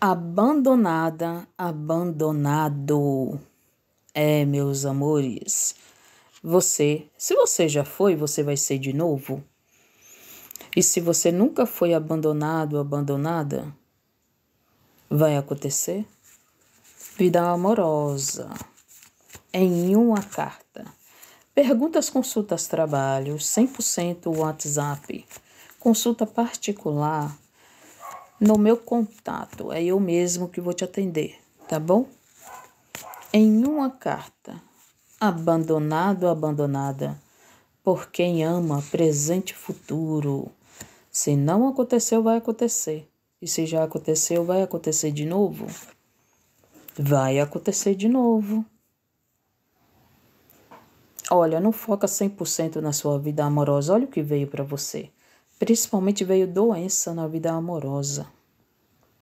abandonada, abandonado. É, meus amores, você, se você já foi, você vai ser de novo. E se você nunca foi abandonado, abandonada, vai acontecer? Vida amorosa. Em uma carta. Perguntas, consultas, trabalho, 100% WhatsApp. Consulta particular, no meu contato. É eu mesmo que vou te atender, tá bom? Em uma carta, abandonado, abandonada, por quem ama, presente, futuro. Se não aconteceu, vai acontecer. E se já aconteceu, vai acontecer de novo? Vai acontecer de novo. Olha, não foca 100% na sua vida amorosa. Olha o que veio para você. Principalmente veio doença na vida amorosa.